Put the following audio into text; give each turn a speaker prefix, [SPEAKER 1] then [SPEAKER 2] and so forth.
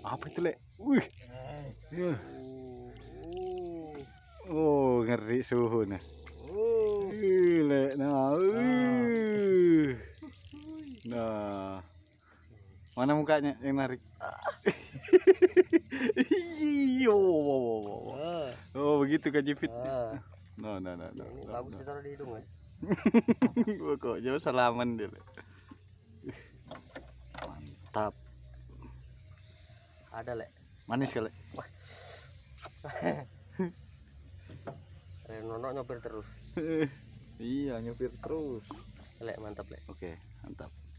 [SPEAKER 1] apa itu le wih oh, oh ngeri suhu nah
[SPEAKER 2] oh. Wih, lek nah ah. nah mana mukanya yang narik iyo
[SPEAKER 3] ah. oh begitu kan jepit no no no no bagus ditaruh di hidung kan kok jauh salaman dia
[SPEAKER 1] mantap ada lek manis kali Nono nyopir terus
[SPEAKER 2] iya nyopir terus lek mantap lek oke mantap